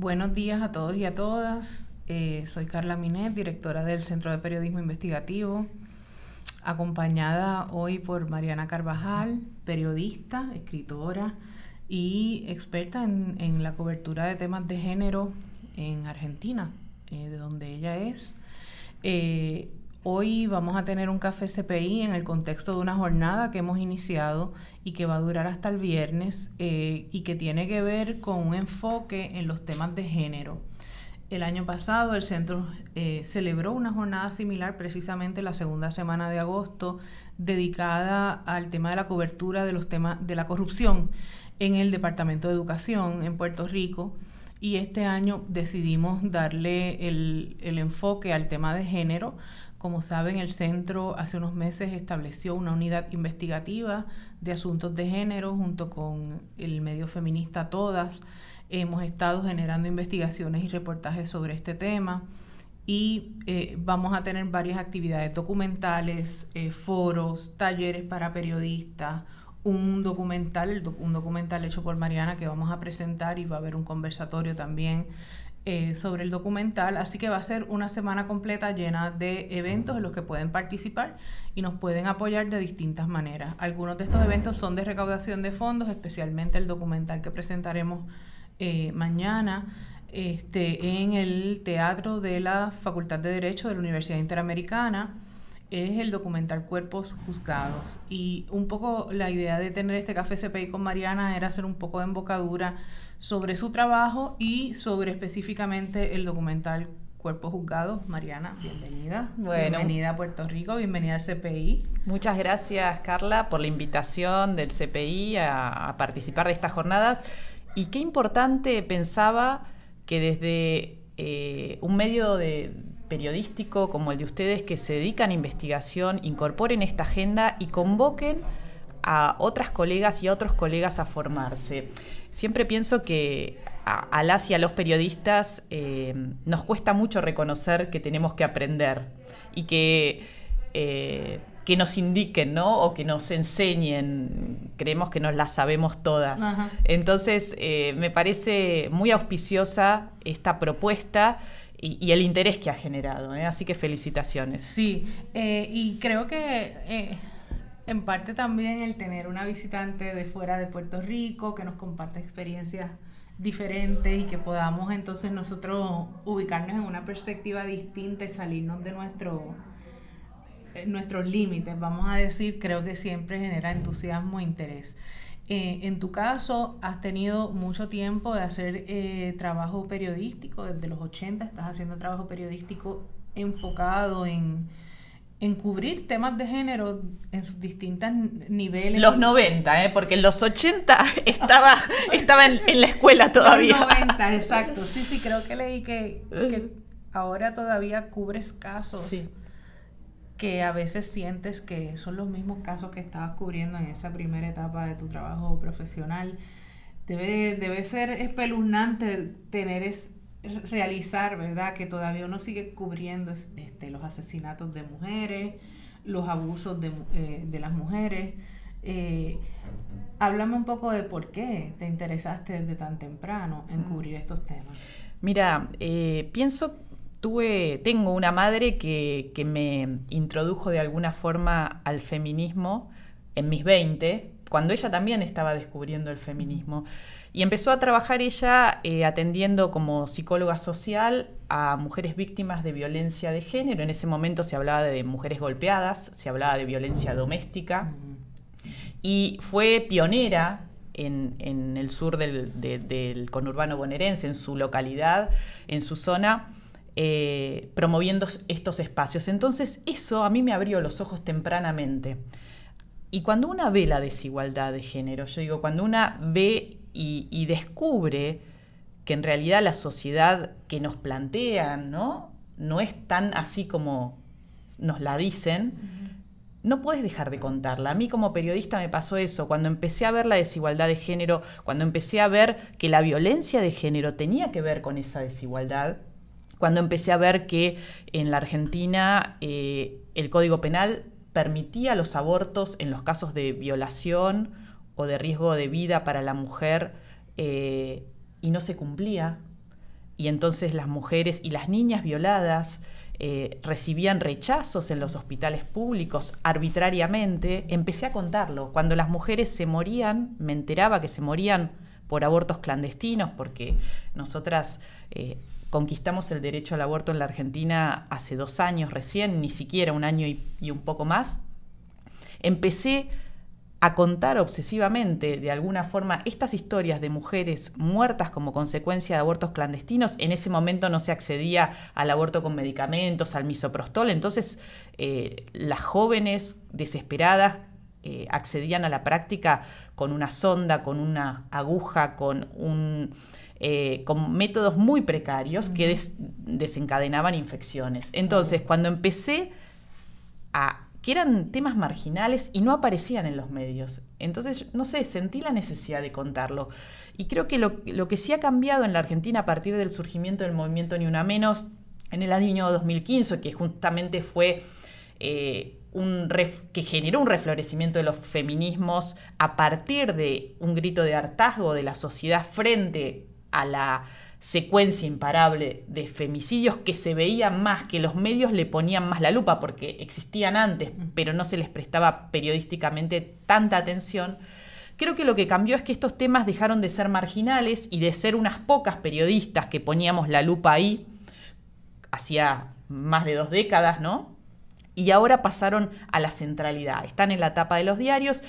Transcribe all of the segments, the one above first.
Buenos días a todos y a todas. Eh, soy Carla Minet, directora del Centro de Periodismo Investigativo, acompañada hoy por Mariana Carvajal, periodista, escritora y experta en, la cobertura de temas de género en Argentina, eh, de donde ella es. Eh, Hoy vamos a tener un café CPI en el contexto de una jornada que hemos iniciado y que va a durar hasta el viernes eh, y que tiene que ver con un enfoque en los temas de género. El año pasado el centro eh, celebró una jornada similar precisamente la segunda semana de agosto dedicada al tema de la cobertura de los temas de la corrupción en el Departamento de Educación en Puerto Rico y este año decidimos darle el enfoque al tema de género como saben, el centro hace unos meses estableció una unidad investigativa de asuntos de género junto con el medio feminista Todas. Hemos estado generando investigaciones y reportajes sobre este tema y eh, vamos a tener varias actividades documentales, eh, foros, talleres para periodistas, un documental, un documental hecho por Mariana que vamos a presentar y va a haber un conversatorio también eh, sobre el documental, así que va a ser una semana completa llena de eventos en los que pueden participar y nos pueden apoyar de distintas maneras. Algunos de estos eventos son de recaudación de fondos, especialmente el documental que presentaremos eh, mañana este, en el Teatro de la Facultad de Derecho de la Universidad Interamericana. Es el documental Cuerpos Juzgados. Y un poco la idea de tener este café CPI con Mariana era hacer un poco de embocadura sobre su trabajo y sobre específicamente el documental Cuerpo Juzgado. Mariana, bienvenida. Bienvenida a Puerto Rico, bienvenida al CPI. Muchas gracias, Carla, por la invitación del CPI a, participar de estas jornadas. Y qué importante pensaba que desde eh, un medio de periodístico como el de ustedes que se dedican a investigación incorporen esta agenda y convoquen a otras colegas y a otros colegas a formarse. Siempre pienso que a, las y a los periodistas eh, nos cuesta mucho reconocer que tenemos que aprender y que, eh, que nos indiquen, ¿no? O que nos enseñen. Creemos que nos las sabemos todas. Entonces, eh, me parece muy auspiciosa esta propuesta. Y, el interés que ha generado. Así que felicitaciones. Sí, y creo que en parte también el tener una visitante de fuera de Puerto Rico que nos comparte experiencias diferentes y que podamos entonces nosotros ubicarnos en una perspectiva distinta y salirnos de nuestro, eh, nuestros límites, vamos a decir, creo que siempre genera entusiasmo e interés. Eh, en tu caso, has tenido mucho tiempo de hacer eh, trabajo periodístico, desde los 80 estás haciendo trabajo periodístico enfocado en cubrir temas de género en sus distintos niveles. Los 90, ¿eh? porque en los 80 estaba, estaba en, la escuela todavía. Los 90, exacto. Sí, sí, creo que leí que, eh. ahora todavía cubres casos que a veces sientes que son los mismos casos que estabas cubriendo en esa primera etapa de tu trabajo profesional. Debe, debe ser espeluznante tener es, realizar, ¿verdad? Que todavía uno sigue cubriendo este, los asesinatos de mujeres, los abusos eh, de, las mujeres. Eh, háblame un poco de por qué te interesaste desde tan temprano en cubrir estos temas. Mira, eh, pienso, tuve, tengo una madre que, me introdujo de alguna forma al feminismo en mis 20, cuando ella también estaba descubriendo el feminismo. Y empezó a trabajar ella eh, atendiendo como psicóloga social a mujeres víctimas de violencia de género. En ese momento se hablaba de mujeres golpeadas, se hablaba de violencia doméstica. Y fue pionera en, el sur del, conurbano bonaerense, en su localidad, en su zona. Eh, promoviendo estos espacios. Entonces eso a mí me abrió los ojos tempranamente. Y cuando una ve la desigualdad de género, yo digo, cuando una ve y, descubre que en realidad la sociedad que nos plantean, ¿no? es tan así como nos la dicen, no puedes dejar de contarla. A mí como periodista me pasó eso, cuando empecé a ver la desigualdad de género, cuando empecé a ver que la violencia de género tenía que ver con esa desigualdad, cuando empecé a ver que en la Argentina eh, el Código Penal permitía los abortos en los casos de violación, o de riesgo de vida para la mujer eh, y no se cumplía. Y entonces las mujeres y las niñas violadas eh, recibían rechazos en los hospitales públicos arbitrariamente. Empecé a contarlo. Cuando las mujeres se morían, me enteraba que se morían por abortos clandestinos, porque nosotras eh, conquistamos el derecho al aborto en la Argentina hace dos años recién, ni siquiera un año y, y un poco más. Empecé a contar obsesivamente, de alguna forma, estas historias de mujeres muertas como consecuencia de abortos clandestinos, en ese momento no se accedía al aborto con medicamentos, al misoprostol, entonces eh, las jóvenes desesperadas eh, accedían a la práctica con una sonda, con una aguja, con un... Eh, con métodos muy precarios que desencadenaban infecciones. Entonces, cuando empecé a que eran temas marginales y no aparecían en los medios. Entonces, no sé, sentí la necesidad de contarlo. Y creo que lo, que sí ha cambiado en la Argentina a partir del surgimiento del movimiento Ni Una Menos en el año 2015, que justamente fue eh, un que generó un reflorecimiento de los feminismos a partir de un grito de hartazgo de la sociedad frente a la secuencia imparable de femicidios que se veían más, que los medios le ponían más la lupa, porque existían antes, pero no se les prestaba periodísticamente tanta atención. Creo que lo que cambió es que estos temas dejaron de ser marginales y de ser unas pocas periodistas que poníamos la lupa ahí, hacía más de dos décadas, ¿no? Y ahora pasaron a la centralidad, están en la tapa de los diarios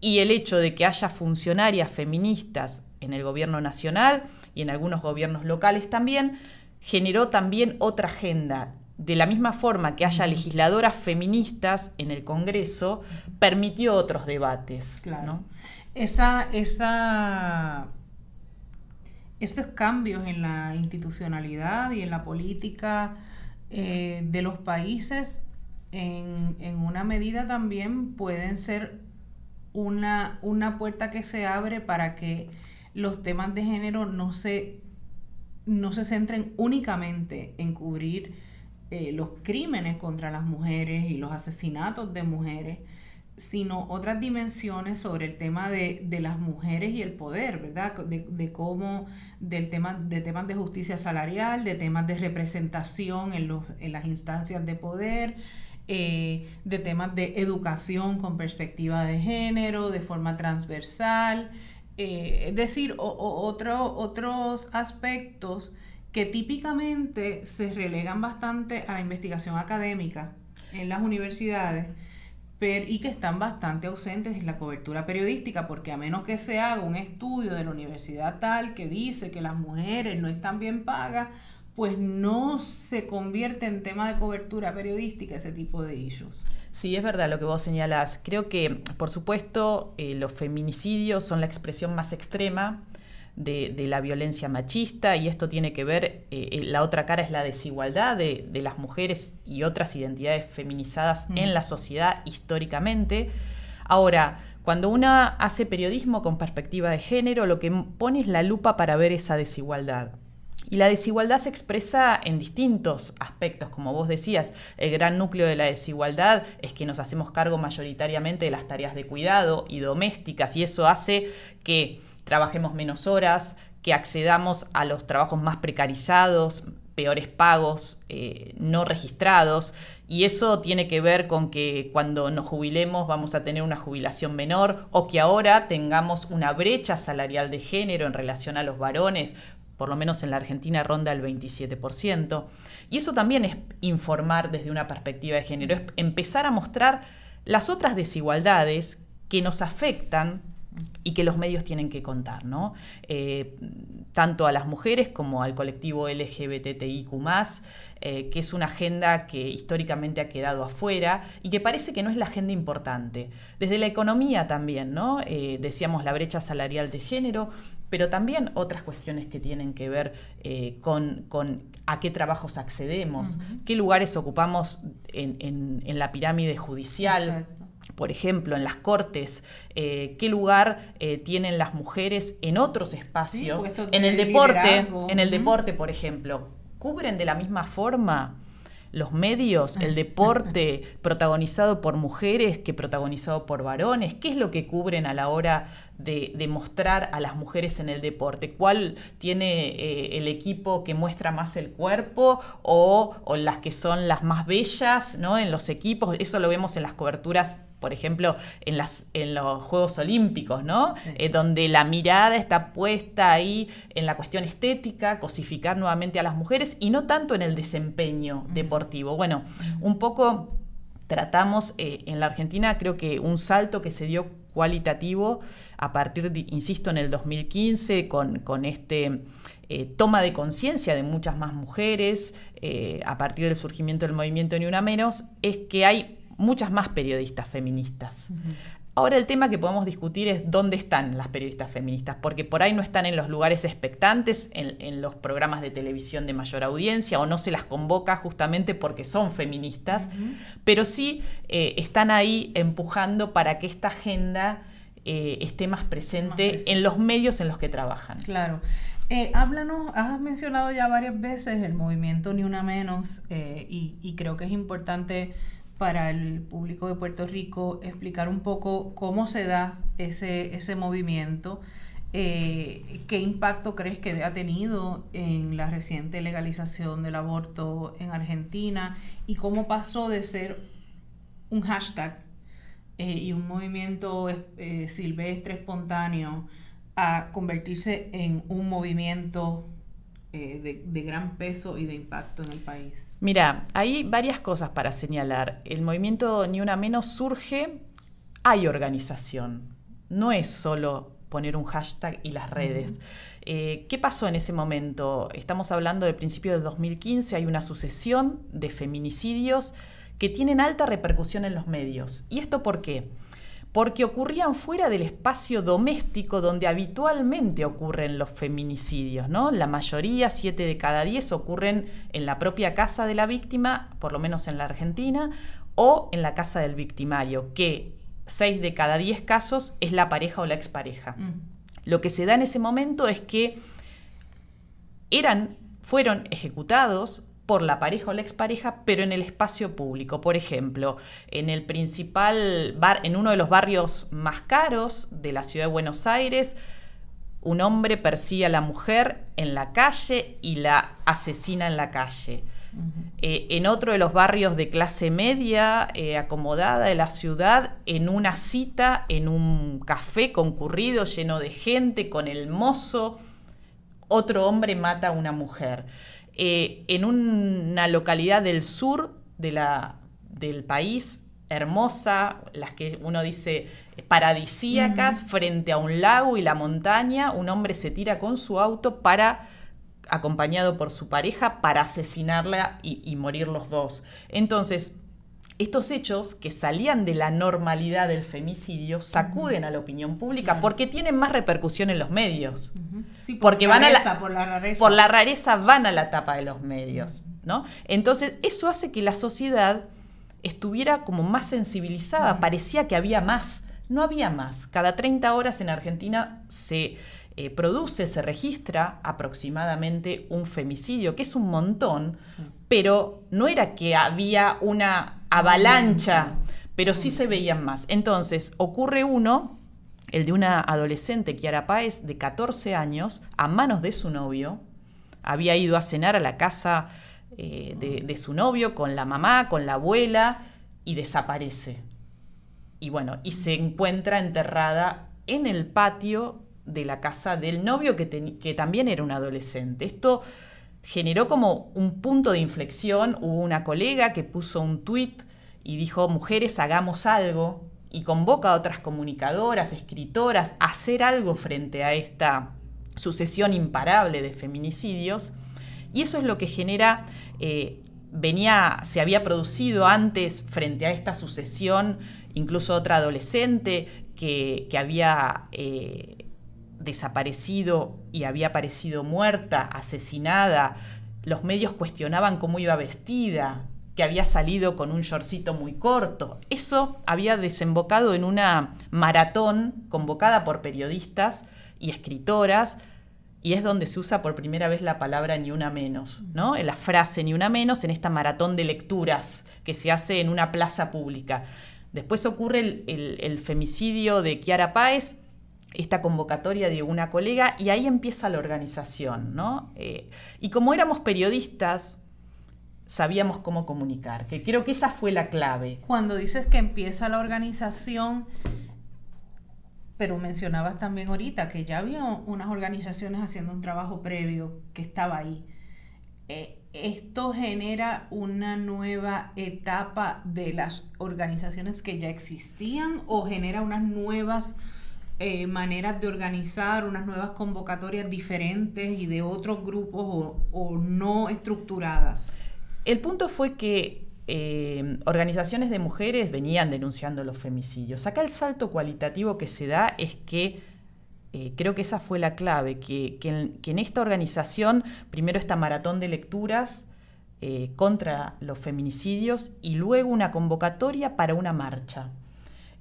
y el hecho de que haya funcionarias feministas en el gobierno nacional y en algunos gobiernos locales también, generó también otra agenda. De la misma forma que haya legisladoras feministas en el Congreso, permitió otros debates. Claro. Esa, esa, esos cambios en la institucionalidad y en la política eh, de los países, en, una medida también pueden ser una, una, puerta que se abre para que los temas de género no se, no se centren únicamente en cubrir eh, los crímenes contra las mujeres y los asesinatos de mujeres, sino otras dimensiones sobre el tema de, las mujeres y el poder, ¿verdad? De, cómo, del tema, de temas de justicia salarial, de temas de representación en, en las instancias de poder, eh, de temas de educación con perspectiva de género, de forma transversal, es eh, decir, otros aspectos que típicamente se relegan bastante a la investigación académica en las universidades y que están bastante ausentes en la cobertura periodística, porque a menos que se haga un estudio de la universidad tal que dice que las mujeres no están bien pagas, pues no se convierte en tema de cobertura periodística ese tipo de ellos Sí, es verdad lo que vos señalás. Creo que, por supuesto, eh, los feminicidios son la expresión más extrema de, la violencia machista y esto tiene que ver, eh, eh, la otra cara es la desigualdad de, las mujeres y otras identidades feminizadas mm. en la sociedad históricamente. Ahora, cuando una hace periodismo con perspectiva de género, lo que pone es la lupa para ver esa desigualdad. Y la desigualdad se expresa en distintos aspectos, como vos decías. El gran núcleo de la desigualdad es que nos hacemos cargo mayoritariamente de las tareas de cuidado y domésticas, y eso hace que trabajemos menos horas, que accedamos a los trabajos más precarizados, peores pagos, eh, no registrados, y eso tiene que ver con que cuando nos jubilemos vamos a tener una jubilación menor o que ahora tengamos una brecha salarial de género en relación a los varones por lo menos en la Argentina ronda el 27%. Y eso también es informar desde una perspectiva de género, es empezar a mostrar las otras desigualdades que nos afectan y que los medios tienen que contar, ¿no? Eh, tanto a las mujeres como al colectivo LGBTIQ, eh, que es una agenda que históricamente ha quedado afuera y que parece que no es la agenda importante. Desde la economía también, ¿no? Eh, decíamos la brecha salarial de género, pero también otras cuestiones que tienen que ver eh, con, a qué trabajos accedemos, qué lugares ocupamos en, la pirámide judicial. por ejemplo, en las cortes, eh, qué lugar eh, tienen las mujeres en otros espacios, en el deporte, en el deporte, por ejemplo, cubren de la misma forma los medios, el deporte protagonizado por mujeres que protagonizado por varones? ¿Qué es lo que cubren a la hora de, mostrar a las mujeres en el deporte? ¿Cuál tiene eh, el equipo que muestra más el cuerpo o, o, las que son las más bellas ¿no? en los equipos? Eso lo vemos en las coberturas por ejemplo, en, los Juegos Olímpicos, ¿no? Eh, donde la mirada está puesta ahí en la cuestión estética, cosificar nuevamente a las mujeres y no tanto en el desempeño deportivo. Bueno, un poco tratamos eh, en la Argentina, creo que un salto que se dio cualitativo a partir, de, insisto, en el 2015 con, con este... Eh, toma de conciencia de muchas más mujeres a partir del surgimiento del movimiento Ni Una Menos, es que hay muchas más periodistas feministas. Ahora el tema que podemos discutir es dónde están las periodistas feministas, porque por ahí no están en los lugares expectantes, en, los programas de televisión de mayor audiencia, o no se las convoca justamente porque son feministas, pero sí eh, están ahí empujando para que esta agenda eh, esté más presente, en los medios en los que trabajan. Claro. Eh, háblanos, has mencionado ya varias veces el movimiento Ni Una Menos y, creo que es importante para el público de Puerto Rico explicar un poco cómo se da ese, movimiento, eh, qué impacto crees que ha tenido en la reciente legalización del aborto en Argentina y cómo pasó de ser un hashtag eh, y un movimiento eh, silvestre espontáneo a convertirse en un movimiento de gran peso y de impacto en el país. Mira, hay varias cosas para señalar. El movimiento Ni Una Menos surge, hay organización. No es solo poner un hashtag y las redes. Eh, ¿Qué pasó en ese momento? Estamos hablando del principio de 2015, hay una sucesión de feminicidios que tienen alta repercusión en los medios. ¿Y esto por qué? porque ocurrían fuera del espacio doméstico donde habitualmente ocurren los feminicidios, ¿no? La mayoría, 7 de cada 10, ocurren en la propia casa de la víctima, por lo menos en la Argentina, o en la casa del victimario, que 6 de cada 10 casos es la pareja o la expareja. Mm. Lo que se da en ese momento es que eran fueron ejecutados por la pareja o la expareja, pero en el espacio público. Por ejemplo, en el principal bar, en uno de los barrios más caros de la ciudad de Buenos Aires, un hombre persigue a la mujer en la calle y la asesina en la calle. Eh, en otro de los barrios de clase media eh, acomodada de la ciudad, en una cita, en un café concurrido, lleno de gente, con el mozo, otro hombre mata a una mujer. Eh, en una localidad del sur de la, del país, hermosa, las que uno dice paradisíacas, frente a un lago y la montaña, un hombre se tira con su auto para acompañado por su pareja para asesinarla y, y morir los dos. Entonces, estos hechos que salían de la normalidad del femicidio sacuden a la opinión pública porque tienen más repercusión en los medios. sí, por porque van a la, por la rareza. van a la tapa de los medios, ¿no? Entonces, eso hace que la sociedad estuviera como más sensibilizada, parecía que había más. No había más. Cada 30 horas en Argentina se eh, produce, se registra aproximadamente un femicidio, que es un montón, pero no era que había una avalancha, pero sí se veían más. Entonces, ocurre uno, el de una adolescente, Kiara Páez, de 14 años, a manos de su novio. Había ido a cenar a la casa eh, de, su novio con la mamá, con la abuela, y desaparece. Y bueno, y se encuentra enterrada en el patio de la casa del novio que, que, también era un adolescente. Esto generó como un punto de inflexión. Hubo una colega que puso un tuit y dijo, mujeres, hagamos algo, y convoca a otras comunicadoras, escritoras, a hacer algo frente a esta sucesión imparable de feminicidios. Y eso es lo que genera, eh, venía, se había producido antes frente a esta sucesión, incluso otra adolescente que, había... Eh, desaparecido y había aparecido muerta, asesinada. Los medios cuestionaban cómo iba vestida, que había salido con un shortcito muy corto. Eso había desembocado en una maratón convocada por periodistas y escritoras y es donde se usa por primera vez la palabra ni una menos, ¿no? en La frase ni una menos en esta maratón de lecturas que se hace en una plaza pública. Después ocurre el, el femicidio de Kiara Páez esta convocatoria de una colega y ahí empieza la organización, ¿no? Eh, y como éramos periodistas, sabíamos cómo comunicar, que creo que esa fue la clave. Cuando dices que empieza la organización, pero mencionabas también ahorita que ya había unas organizaciones haciendo un trabajo previo que estaba ahí. Eh, esto genera una nueva etapa de las organizaciones que ya existían o genera unas nuevas eh, maneras de organizar, unas nuevas convocatorias diferentes y de otros grupos o, no estructuradas. El punto fue que eh, organizaciones de mujeres venían denunciando los femicidios. Acá el salto cualitativo que se da es que eh, creo que esa fue la clave, que, en, que, en, esta organización, primero esta maratón de lecturas contra los feminicidios y luego una convocatoria para una marcha.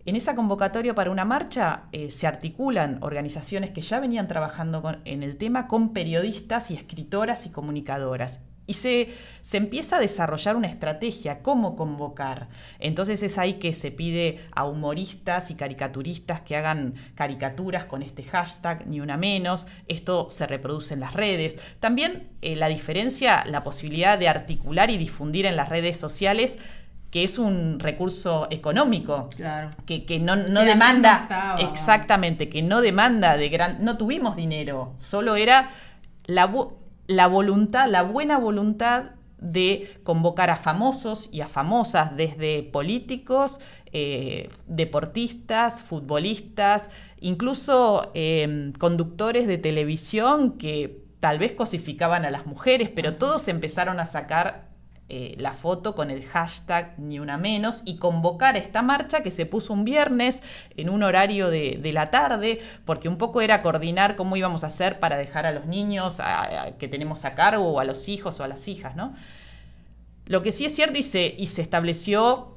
En esa convocatoria para una marcha eh, se articulan organizaciones que ya venían trabajando en el tema con periodistas y escritoras y comunicadoras. Y se, se, empieza a desarrollar una estrategia, cómo convocar. Entonces es ahí que se pide a humoristas y caricaturistas que hagan caricaturas con este hashtag, ni una menos. Esto se reproduce en las redes. También eh, la diferencia, la posibilidad de articular y difundir en las redes sociales que es un recurso económico, claro. que, no, demanda, exactamente, que no demanda de gran, no tuvimos dinero, solo era la, la voluntad, la buena voluntad de convocar a famosos y a famosas, desde políticos, eh, deportistas, futbolistas, incluso em, conductores de televisión que tal vez cosificaban a las mujeres, pero todos empezaron a sacar eh, la foto con el hashtag ni una menos y convocar esta marcha que se puso un viernes en un horario de, la tarde, porque un poco era coordinar cómo íbamos a hacer para dejar a los niños que tenemos a cargo o a los hijos o a las hijas, ¿no? Lo que sí es cierto y se, y se estableció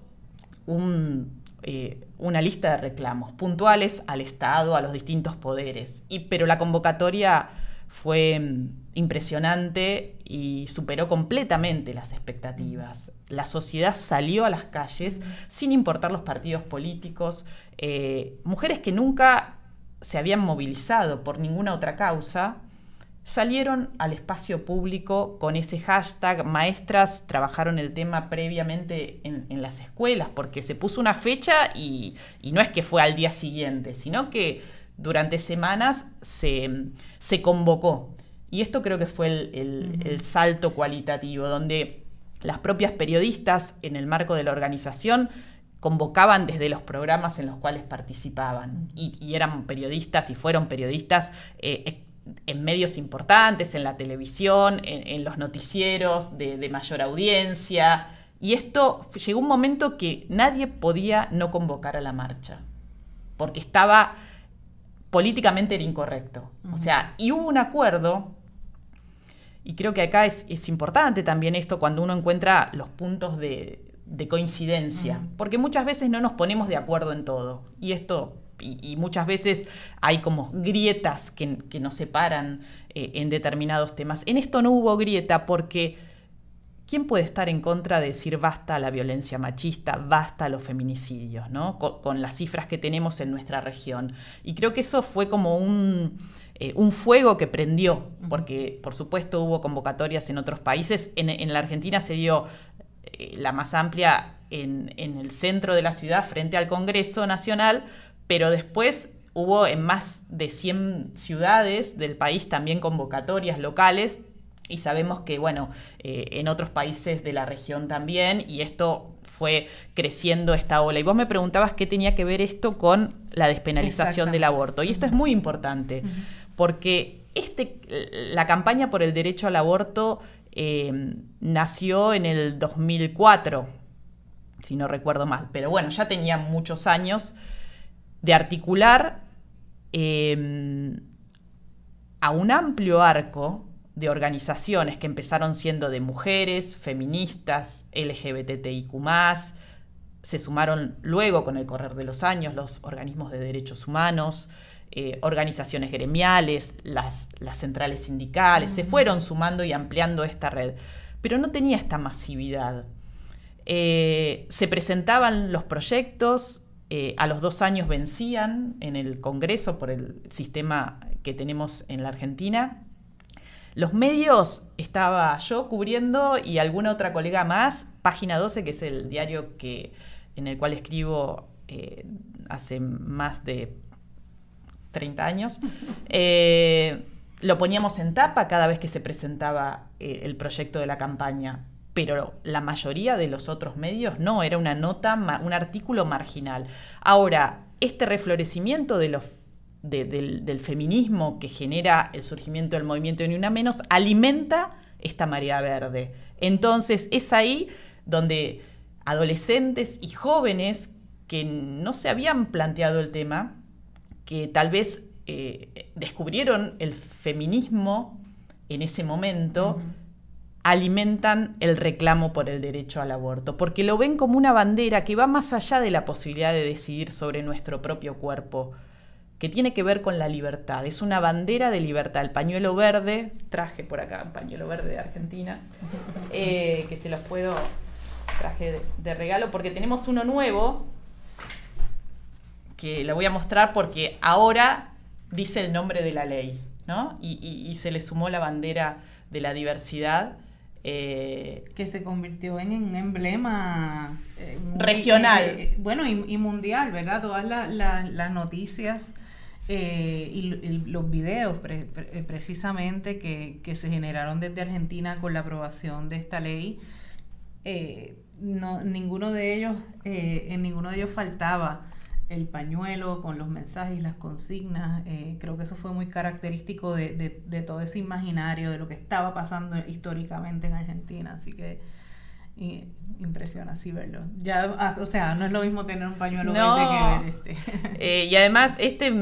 eh, una lista de reclamos puntuales al Estado, a los distintos poderes, y, pero la convocatoria fue mm, impresionante y superó completamente las expectativas. La sociedad salió a las calles sin importar los partidos políticos, eh, mujeres que nunca se habían movilizado por ninguna otra causa, salieron al espacio público con ese hashtag, maestras trabajaron el tema previamente en, las escuelas, porque se puso una fecha y, no es que fue al día siguiente, sino que durante semanas se, se, convocó. Y esto creo que fue el, salto cualitativo, donde las propias periodistas en el marco de la organización convocaban desde los programas en los cuales participaban y, eran periodistas y fueron periodistas eh, eh, en medios importantes, en la televisión, en, los noticieros de, mayor audiencia. Y esto llegó un momento que nadie podía no convocar a la marcha, porque estaba políticamente era incorrecto. O sea, y hubo un acuerdo y creo que acá es, es importante también esto cuando uno encuentra los puntos de, coincidencia, porque muchas veces no nos ponemos de acuerdo en todo. Y esto y, muchas veces hay como grietas que, que nos separan eh, en determinados temas. En esto no hubo grieta porque ¿quién puede estar en contra de decir basta a la violencia machista, basta a los feminicidios, ¿no? con las cifras que tenemos en nuestra región? Y creo que eso fue como un eh, un fuego que prendió, porque por supuesto hubo convocatorias en otros países. En, la Argentina se dio eh, la más amplia en, el centro de la ciudad, frente al Congreso Nacional, pero después hubo en más de 100 ciudades del país también convocatorias locales. Y sabemos que, bueno, eh, en otros países de la región también, y esto fue creciendo esta ola. Y vos me preguntabas qué tenía que ver esto con la despenalización del aborto. Y esto es muy importante porque este, la campaña por el derecho al aborto eh, nació en el 2004, si no recuerdo mal, pero bueno, ya tenía muchos años de articular eh, a un amplio arco de organizaciones que empezaron siendo de mujeres, feministas, LGBTIQ, se sumaron luego con el correr de los años los organismos de derechos humanos, eh, organizaciones gremiales, las, centrales sindicales, se mm. fueron sumando y ampliando esta red, pero no tenía esta masividad. Eh, se presentaban los proyectos, eh, a los dos años vencían en el Congreso por el sistema que tenemos en la Argentina. Los medios estaba yo cubriendo y alguna otra colega más, Página 12, que es el diario que, en el cual escribo hace más de 30 años, eh, lo poníamos en tapa cada vez que se presentaba eh, el proyecto de la campaña, pero la mayoría de los otros medios no, era una nota, un artículo marginal. Ahora, este reflorecimiento del, del, feminismo que genera el surgimiento del movimiento de Ni Una Menos alimenta esta marea verde. Entonces es ahí donde adolescentes y jóvenes que no se habían planteado el tema que tal vez eh, descubrieron el feminismo en ese momento, alimentan el reclamo por el derecho al aborto, porque lo ven como una bandera que va más allá de la posibilidad de decidir sobre nuestro propio cuerpo, que tiene que ver con la libertad, es una bandera de libertad, el pañuelo verde, traje por acá pañuelo verde de Argentina, eh, que se los puedo, traje de regalo, porque tenemos uno nuevo que la voy a mostrar porque ahora dice el nombre de la ley, ¿no? Y, se le sumó la bandera de la diversidad. Eh, que se convirtió en un emblema eh, regional. Eh, bueno, y, mundial, ¿verdad? Todas las noticias y, los videos precisamente que, se generaron desde Argentina con la aprobación de esta ley, no, ninguno de ellos, en ninguno de ellos faltaba el pañuelo, con los mensajes las consignas. Eh, creo que eso fue muy característico de, todo ese imaginario, de lo que estaba pasando históricamente en Argentina. Así que impresiona así verlo. Ya, ah, o sea, no es lo mismo tener un pañuelo que ver este. Eh, y además, este,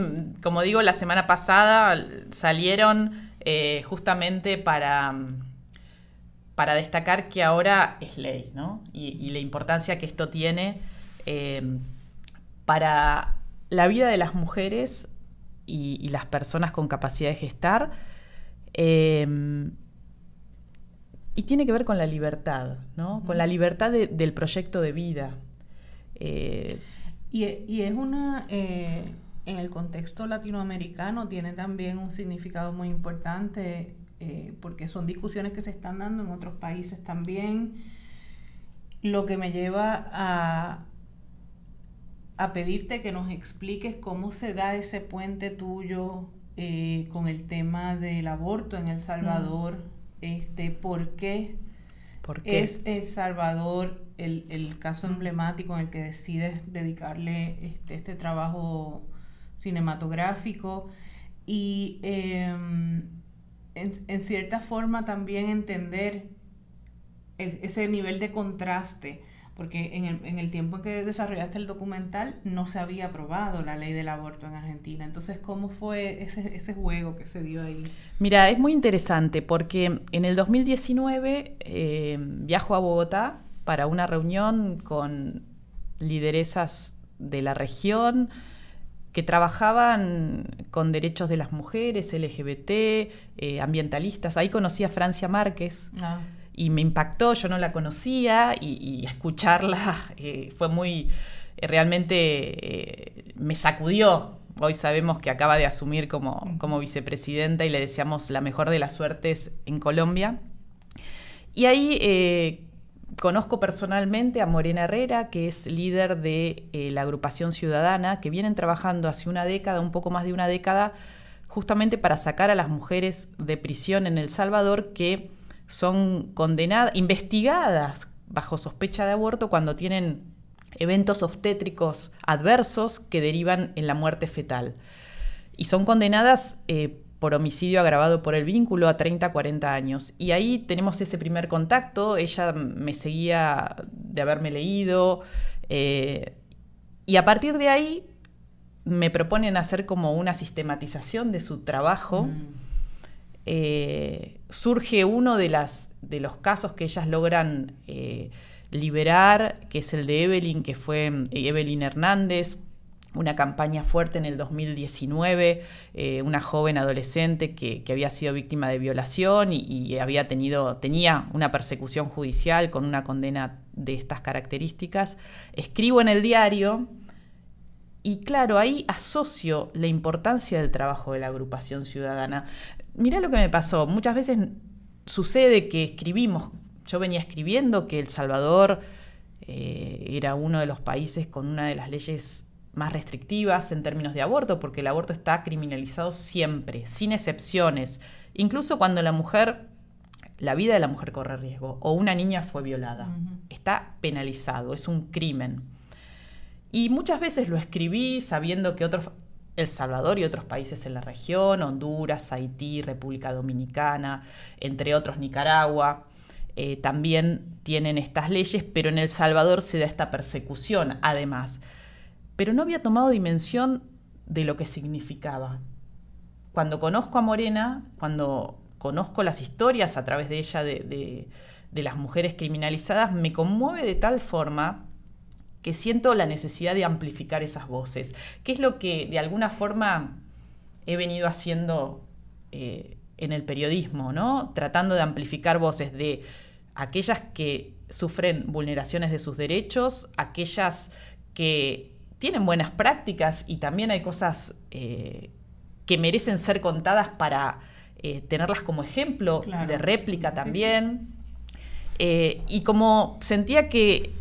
como digo, la semana pasada salieron eh, justamente para para destacar que ahora es ley, ¿no? Y, y la importancia que esto tiene para la vida de las mujeres y, las personas con capacidad de gestar. Em, y tiene que ver con la libertad, ¿no? Con la libertad del proyecto de vida. Eh, y, es una, eh, en el contexto latinoamericano, tiene también un significado muy importante, eh, porque son discusiones que se están dando en otros países también, lo que me lleva a, a pedirte que nos expliques cómo se da ese puente tuyo eh, con el tema del aborto en El Salvador, mm. este, por qué, es El Salvador el, caso mm. emblemático en el que decides dedicarle este, este trabajo cinematográfico y em, en, cierta forma también entender ese nivel de contraste porque en el, tiempo en que desarrollaste el documental no se había aprobado la ley del aborto en Argentina. Entonces, ¿cómo fue ese, juego que se dio ahí? Mira, es muy interesante porque en el 2019 eh, viajo a Bogotá para una reunión con lideresas de la región que trabajaban con derechos de las mujeres, LGBT, eh, ambientalistas. Ahí conocí a Francia Márquez. Ah y me impactó, yo no la conocía y, escucharla eh, fue muy, eh, realmente eh, me sacudió. Hoy sabemos que acaba de asumir como, como vicepresidenta y le deseamos la mejor de las suertes en Colombia. Y ahí conozco personalmente a Morena Herrera, que es líder de la agrupación ciudadana, que vienen trabajando hace una década, un poco más de una década, justamente para sacar a las mujeres de prisión en El Salvador que son condenadas, investigadas bajo sospecha de aborto cuando tienen eventos obstétricos adversos que derivan en la muerte fetal. Y son condenadas eh, por homicidio agravado por el vínculo a 30, 40 años. Y ahí tenemos ese primer contacto. Ella me seguía de haberme leído. Eh, y a partir de ahí me proponen hacer como una sistematización de su trabajo. Mm. Eh, surge uno de, los casos que ellas logran eh, liberar, que es el de Evelyn, que fue eh, Evelyn Hernández, una campaña fuerte en el 2019, eh, una joven adolescente que, había sido víctima de violación y, y, había tenido, tenía una persecución judicial con una condena de estas características. Escribo en el diario y claro, ahí asocio la importancia del trabajo de la agrupación ciudadana mira lo que me pasó. Muchas veces sucede que escribimos, yo venía escribiendo que El Salvador eh, era uno de los países con una de las leyes más restrictivas en términos de aborto, porque el aborto está criminalizado siempre, sin excepciones, incluso cuando la mujer, la vida de la mujer corre riesgo o una niña fue violada. Está penalizado, es un crimen. Y muchas veces lo escribí sabiendo que otros el Salvador y otros países en la región, Honduras, Haití, República Dominicana, entre otros Nicaragua, eh, también tienen estas leyes, pero en El Salvador se da esta persecución además. Pero no había tomado dimensión de lo que significaba. Cuando conozco a Morena, cuando conozco las historias a través de ella de las mujeres criminalizadas, me conmueve de tal forma que siento la necesidad de amplificar esas voces, que es lo que de alguna forma he venido haciendo eh, en el periodismo, ¿no? Tratando de amplificar voces de aquellas que sufren vulneraciones de sus derechos, aquellas que tienen buenas prácticas y también hay cosas eh, que merecen ser contadas para eh, tenerlas como ejemplo de réplica también. Eh, y como sentía que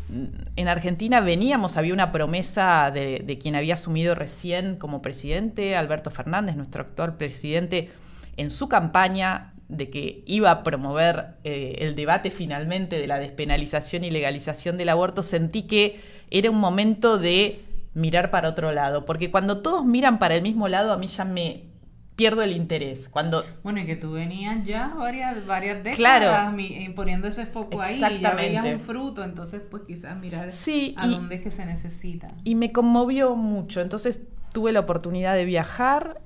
en Argentina veníamos, había una promesa de, quien había asumido recién como presidente, Alberto Fernández, nuestro actual presidente, en su campaña de que iba a promover eh, el debate finalmente de la despenalización y legalización del aborto, sentí que era un momento de mirar para otro lado, porque cuando todos miran para el mismo lado, a mí ya me, pierdo el interés. Cuando... Bueno, y que tú venías ya varias, varias décadas eh, poniendo ese foco ahí y ya veías un fruto, entonces pues quizás mirar a dónde es que se necesita. Y me conmovió mucho, entonces tuve la oportunidad de viajar,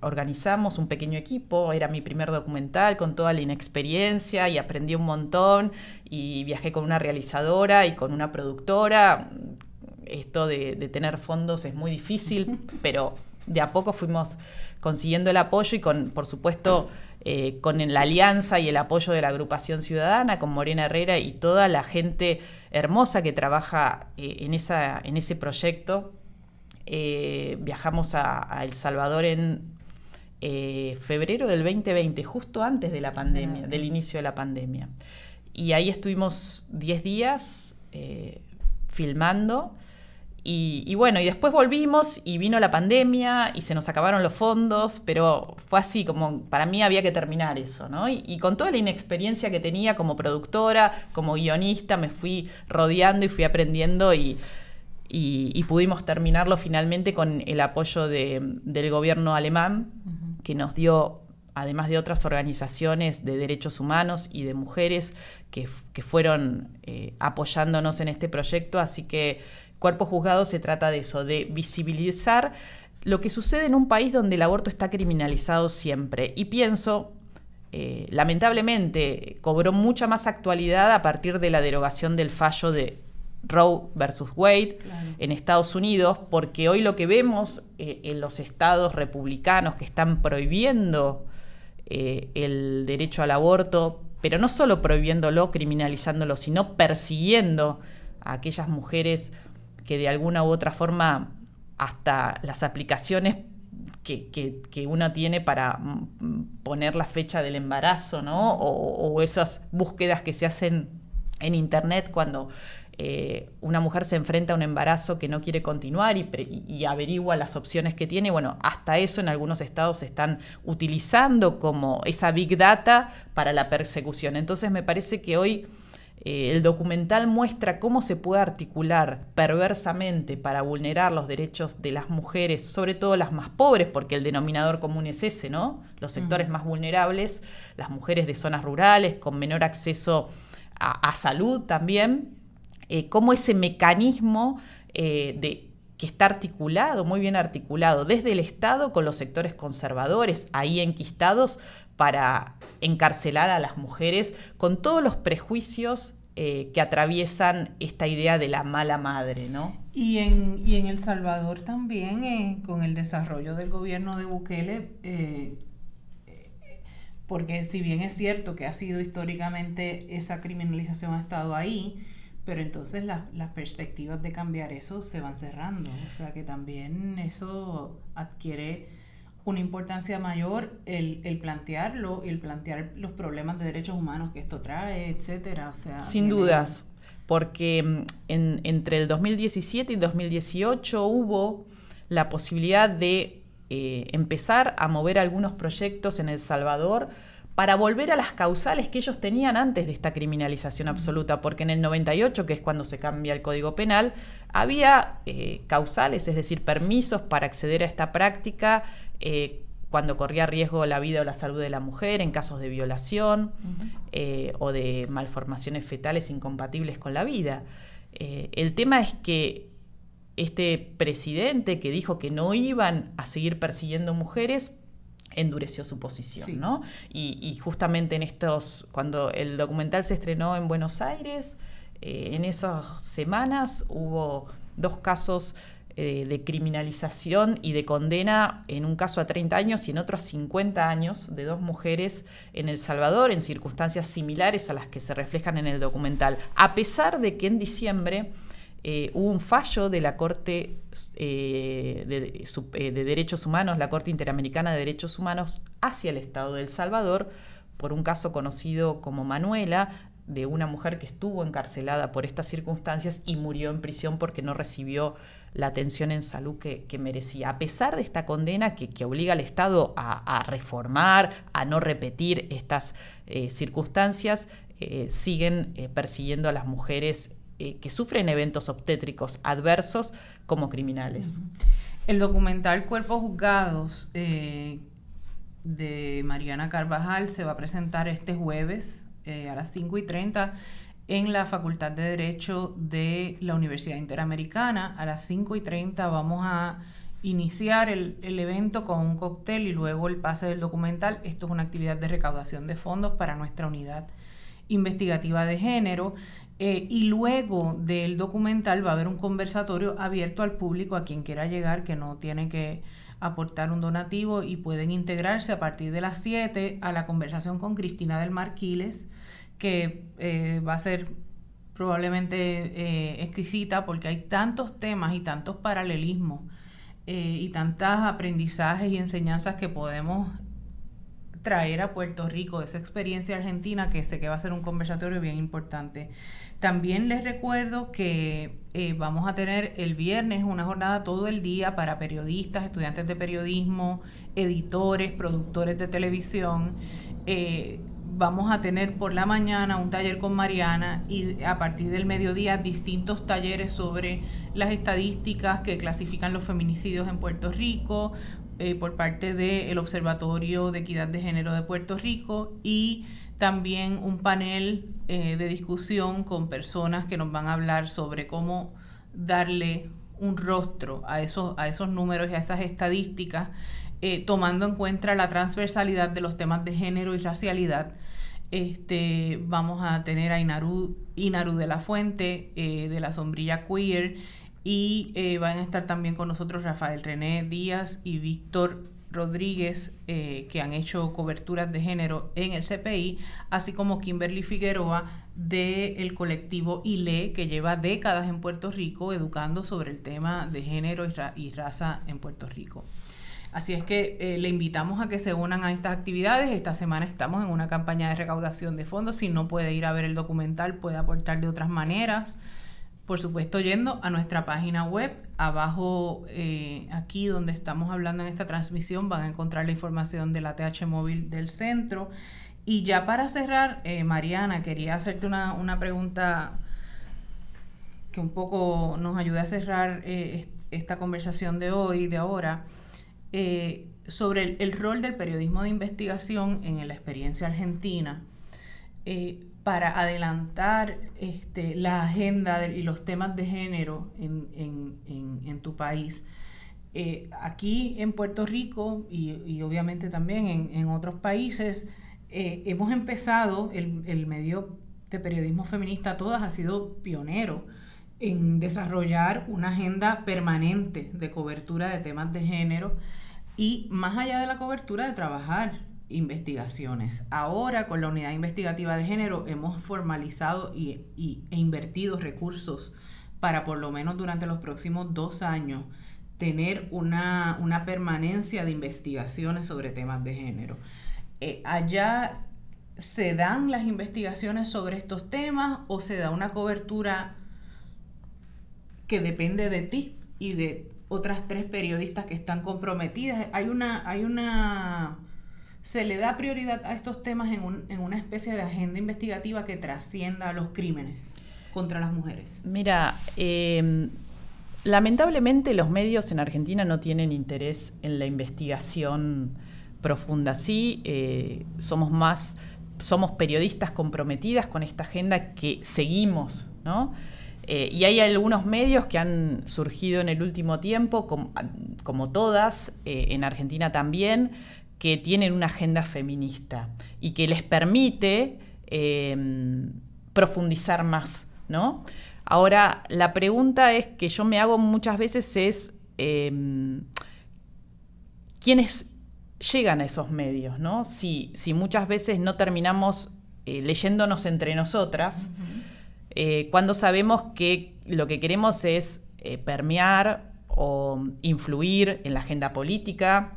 organizamos un pequeño equipo, era mi primer documental con toda la inexperiencia y aprendí un montón y viajé con una realizadora y con una productora. Esto de tener fondos es muy difícil, pero de a poco fuimos consiguiendo el apoyo y con, por supuesto, eh, con la alianza y el apoyo de la agrupación ciudadana, con Morena Herrera y toda la gente hermosa que trabaja eh, en, ese proyecto. Eh, viajamos a, El Salvador en febrero del 2020, justo antes de la pandemia, del inicio de la pandemia. Y ahí estuvimos 10 días filmando. Y, bueno, y después volvimos y vino la pandemia y se nos acabaron los fondos, pero fue así, como para mí había que terminar eso, ¿no? Y, con toda la inexperiencia que tenía como productora, como guionista, me fui rodeando y fui aprendiendo y, y pudimos terminarlo finalmente con el apoyo del gobierno alemán, que nos dio además de otras organizaciones de derechos humanos y de mujeres que, fueron eh, apoyándonos en este proyecto. Así que Cuerpo Juzgado se trata de eso, de visibilizar lo que sucede en un país donde el aborto está criminalizado siempre. Y pienso, eh, lamentablemente, cobró mucha más actualidad a partir de la derogación del fallo de Roe versus Wade en Estados Unidos, porque hoy lo que vemos eh, en los estados republicanos que están prohibiendo eh, el derecho al aborto, pero no solo prohibiéndolo, criminalizándolo, sino persiguiendo a aquellas mujeres que de alguna u otra forma hasta las aplicaciones que, que, que, uno tiene para mm, poner la fecha del embarazo, ¿no? O, esas búsquedas que se hacen en Internet cuando eh, una mujer se enfrenta a un embarazo que no quiere continuar y, y, averigua las opciones que tiene. Bueno, hasta eso en algunos estados se están utilizando como esa big data para la persecución. Entonces me parece que hoy eh, el documental muestra cómo se puede articular perversamente para vulnerar los derechos de las mujeres, sobre todo las más pobres, porque el denominador común es ese, ¿no? Los sectores más vulnerables, las mujeres de zonas rurales, con menor acceso a, salud también, eh, cómo ese mecanismo eh, que está articulado, muy bien articulado, desde el Estado con los sectores conservadores, ahí enquistados para encarcelar a las mujeres con todos los prejuicios eh, que atraviesan esta idea de la mala madre, ¿no? Y en, en El Salvador también, eh, con el desarrollo del gobierno de Bukele, eh, porque si bien es cierto que ha sido históricamente esa criminalización ha estado ahí, pero entonces las perspectivas de cambiar eso se van cerrando. O sea que también eso adquiere una importancia mayor el, plantearlo plantearlo, el plantear los problemas de derechos humanos que esto trae, etcétera. O sea, Sin dudas, porque mm, entre el 2017 y 2018 hubo la posibilidad de eh, empezar a mover algunos proyectos en El Salvador para volver a las causales que ellos tenían antes de esta criminalización absoluta, porque en el 98, que es cuando se cambia el Código Penal, había eh, causales, es decir, permisos para acceder a esta práctica eh, cuando corría riesgo la vida o la salud de la mujer, en casos de violación eh, o de malformaciones fetales incompatibles con la vida. Eh, el tema es que este presidente que dijo que no iban a seguir persiguiendo mujeres endureció su posición, ¿no? Y, justamente en estos, cuando el documental se estrenó en Buenos Aires, en esas semanas hubo dos casos eh, de criminalización y de condena, en un caso a 30 años y en otro a 50 años, de dos mujeres en El Salvador, en circunstancias similares a las que se reflejan en el documental, a pesar de que en diciembre... Eh, hubo un fallo de la Corte eh, de, de, Derechos Humanos, la Corte Interamericana de Derechos Humanos, hacia el Estado de El Salvador por un caso conocido como Manuela, de una mujer que estuvo encarcelada por estas circunstancias y murió en prisión porque no recibió la atención en salud que, merecía. A pesar de esta condena que, obliga al Estado a, reformar, a no repetir estas eh, circunstancias, eh, siguen eh, persiguiendo a las mujeres que sufren eventos obstétricos adversos como criminales. El documental Cuerpos Juzgados de Mariana Carvajal se va a presentar este jueves eh, a las 5 y 30 en la Facultad de Derecho de la Universidad Interamericana. A las 5 y 30 vamos a iniciar el, evento con un cóctel y luego el pase del documental. Esto es una actividad de recaudación de fondos para nuestra unidad investigativa de género. Eh, y luego del documental va a haber un conversatorio abierto al público, a quien quiera llegar, que no tiene que aportar un donativo y pueden integrarse a partir de las 7 a la conversación con Cristina del Marquiles que eh, va a ser probablemente eh, exquisita porque hay tantos temas y tantos paralelismos eh, y tantos aprendizajes y enseñanzas que podemos traer a Puerto Rico, esa experiencia argentina que sé que va a ser un conversatorio bien importante. También les recuerdo que vamos a tener el viernes una jornada todo el día para periodistas, estudiantes de periodismo, editores, productores de televisión vamos a tener por la mañana un taller con Mariana y a partir del mediodía distintos talleres sobre las estadísticas que clasifican los feminicidios en Puerto Rico eh, por parte del Observatorio de Equidad de Género de Puerto Rico y también un panel eh, de discusión con personas que nos van a hablar sobre cómo darle un rostro a esos, a esos números y a esas estadísticas, eh, tomando en cuenta la transversalidad de los temas de género y racialidad este, vamos a tener a Inaru, de la Fuente, eh, de la Sombrilla Queer, y eh, van a estar también con nosotros Rafael René Díaz y Víctor Rodríguez, eh, que han hecho coberturas de género en el CPI, así como Kimberly Figueroa del colectivo ILE, que lleva décadas en Puerto Rico educando sobre el tema de género y raza en Puerto Rico. Así es que eh, le invitamos a que se unan a estas actividades. Esta semana estamos en una campaña de recaudación de fondos. Si no puede ir a ver el documental, puede aportar de otras maneras. Por supuesto, yendo a nuestra página web, abajo eh, aquí donde estamos hablando en esta transmisión, van a encontrar la información de la TH móvil del centro. Y ya para cerrar, eh, Mariana, quería hacerte una, una, pregunta que un poco nos ayude a cerrar esta conversación de hoy, de ahora. Eh, sobre el, rol del periodismo de investigación en la experiencia argentina eh, para adelantar este, la agenda y los temas de género en, tu país. Eh, aquí en Puerto Rico y, obviamente también en, otros países, hemos empezado, el, el medio de periodismo feminista todas ha sido pionero en desarrollar una agenda permanente de cobertura de temas de género y más allá de la cobertura de trabajar investigaciones. Ahora con la unidad investigativa de género hemos formalizado y, e invertido recursos para por lo menos durante los próximos dos años tener una, permanencia de investigaciones sobre temas de género. Eh, allá se dan las investigaciones sobre estos temas o se da una cobertura que depende de ti y de otras tres periodistas que están comprometidas. Hay una, hay una, se le da prioridad a estos temas en, una especie de agenda investigativa que trascienda los crímenes contra las mujeres. Mira, em, lamentablemente los medios en Argentina no tienen interés en la investigación profunda. Sí, eh, somos más, somos periodistas comprometidas con esta agenda que seguimos, ¿no? Eh, y hay algunos medios que han surgido en el último tiempo, como todas, eh, en Argentina también, que tienen una agenda feminista y que les permite em, profundizar más, ¿no? Ahora, la pregunta es que yo me hago muchas veces es em, quiénes llegan a esos medios, ¿no? Si, si muchas veces no terminamos eh, leyéndonos entre nosotras. Eh, cuando sabemos que lo que queremos es eh, permear o influir en la agenda política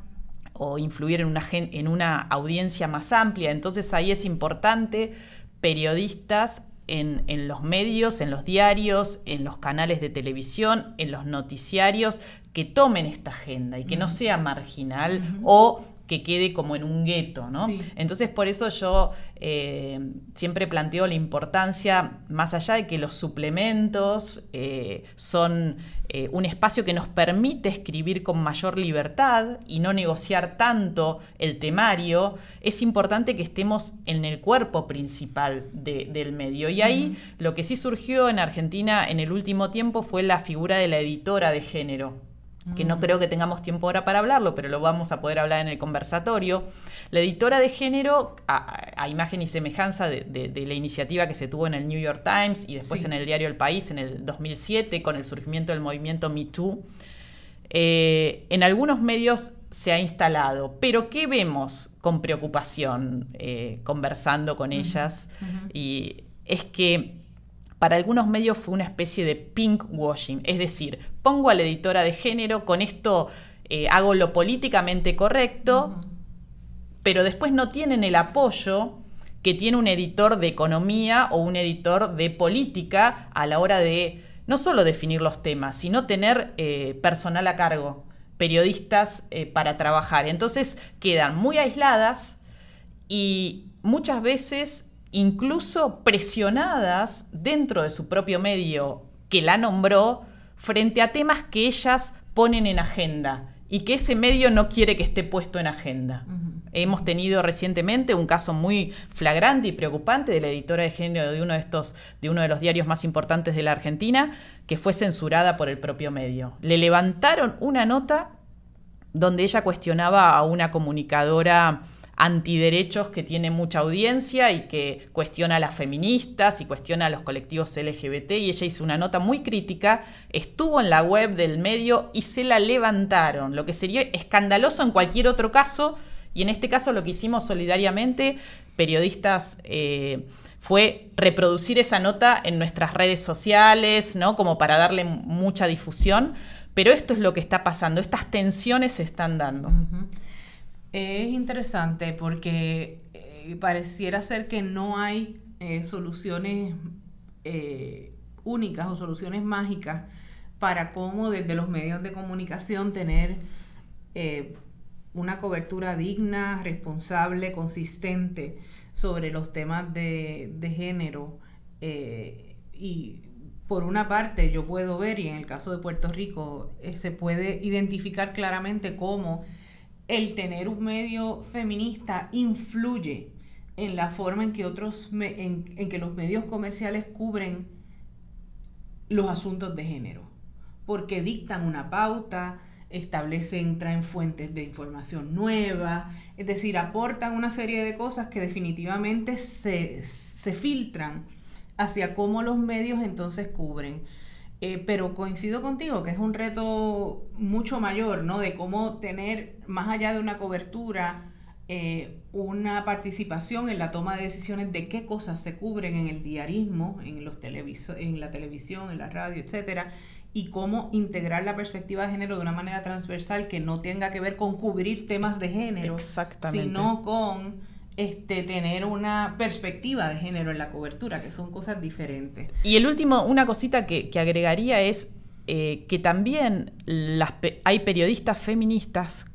o influir en una, en una audiencia más amplia. Entonces ahí es importante periodistas en, los medios, en los diarios, en los canales de televisión, en los noticiarios, que tomen esta agenda y que no sea marginal o que quede como en un gueto, ¿no? Entonces, por eso yo eh, siempre planteo la importancia, más allá de que los suplementos eh, son eh, un espacio que nos permite escribir con mayor libertad y no negociar tanto el temario, es importante que estemos en el cuerpo principal del medio. Y ahí lo que sí surgió en Argentina en el último tiempo fue la figura de la editora de género que no mm. creo que tengamos tiempo ahora para hablarlo, pero lo vamos a poder hablar en el conversatorio. La editora de género, a, imagen y semejanza de, la iniciativa que se tuvo en el New York Times y después en el diario El País en el 2007 con el surgimiento del movimiento Me Too, eh, en algunos medios se ha instalado, pero ¿qué vemos con preocupación eh, conversando con ellas? Y es que para algunos medios fue una especie de pinkwashing, es decir, pongo a la editora de género, con esto eh, hago lo políticamente correcto, pero después no tienen el apoyo que tiene un editor de economía o un editor de política a la hora de no solo definir los temas, sino tener eh, personal a cargo, periodistas eh, para trabajar. Entonces quedan muy aisladas y muchas veces incluso presionadas dentro de su propio medio que la nombró frente a temas que ellas ponen en agenda y que ese medio no quiere que esté puesto en agenda. Hemos tenido recientemente un caso muy flagrante y preocupante de la editora de género de uno de estos de uno de los diarios más importantes de la Argentina que fue censurada por el propio medio. Le levantaron una nota donde ella cuestionaba a una comunicadora antiderechos que tiene mucha audiencia y que cuestiona a las feministas y cuestiona a los colectivos LGBT y ella hizo una nota muy crítica, estuvo en la web del medio y se la levantaron, lo que sería escandaloso en cualquier otro caso y en este caso lo que hicimos solidariamente periodistas eh, fue reproducir esa nota en nuestras redes sociales, ¿no? Como para darle mucha difusión, pero esto es lo que está pasando, estas tensiones se están dando. Es interesante porque eh, pareciera ser que no hay eh, soluciones eh, únicas o soluciones mágicas para cómo desde los medios de comunicación tener una cobertura digna, responsable, consistente sobre los temas de, de género. y por una parte yo puedo ver, y en el caso de Puerto Rico, se puede identificar claramente cómo el tener un medio feminista influye en la forma en que otros en, que los medios comerciales cubren los asuntos de género, porque dictan una pauta, establecen, traen fuentes de información nueva, es decir, aportan una serie de cosas que definitivamente se filtran hacia cómo los medios entonces cubren eh, pero coincido contigo que es un reto mucho mayor, ¿no? De cómo tener, más allá de una cobertura, eh, una participación en la toma de decisiones de qué cosas se cubren en el diarismo, en, los en la televisión, en la radio, etcétera, y cómo integrar la perspectiva de género de una manera transversal que no tenga que ver con cubrir temas de género, sino con este, tener una perspectiva de género en la cobertura, que son cosas diferentes. Y el último, una cosita que, agregaría es eh, que también hay periodistas feministas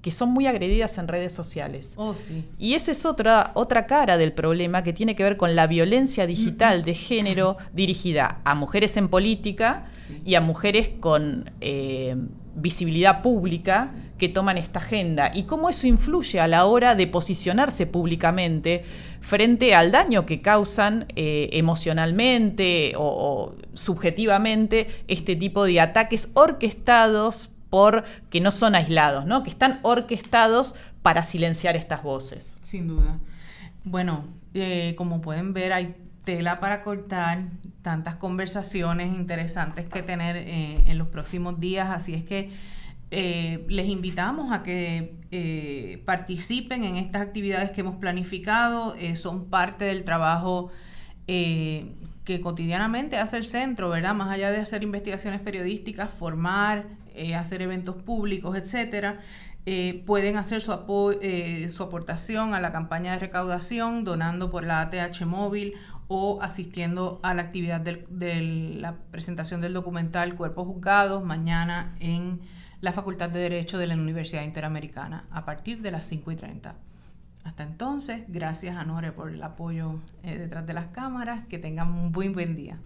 que son muy agredidas en redes sociales. Oh, sí. Y esa es otra, otra cara del problema que tiene que ver con la violencia digital de género dirigida a mujeres en política y a mujeres con eh, visibilidad pública que toman esta agenda y cómo eso influye a la hora de posicionarse públicamente frente al daño que causan eh, emocionalmente o, subjetivamente este tipo de ataques orquestados por que no son aislados, ¿no? que están orquestados para silenciar estas voces. Sin duda. Bueno, eh, como pueden ver, hay tela para cortar, tantas conversaciones interesantes que tener eh, en los próximos días, así es que eh, les invitamos a que eh, participen en estas actividades que hemos planificado, son parte del trabajo que cotidianamente hace el centro, ¿verdad? Más allá de hacer investigaciones periodísticas, formar, hacer eventos públicos, etcétera. pueden hacer su, su aportación a la campaña de recaudación donando por la ATH móvil o asistiendo a la actividad de la presentación del documental Cuerpos Juzgados mañana en la Facultad de Derecho de la Universidad Interamericana a partir de las 5:30. y Hasta entonces, gracias a Nore por el apoyo eh, detrás de las cámaras. Que tengan un buen, buen día.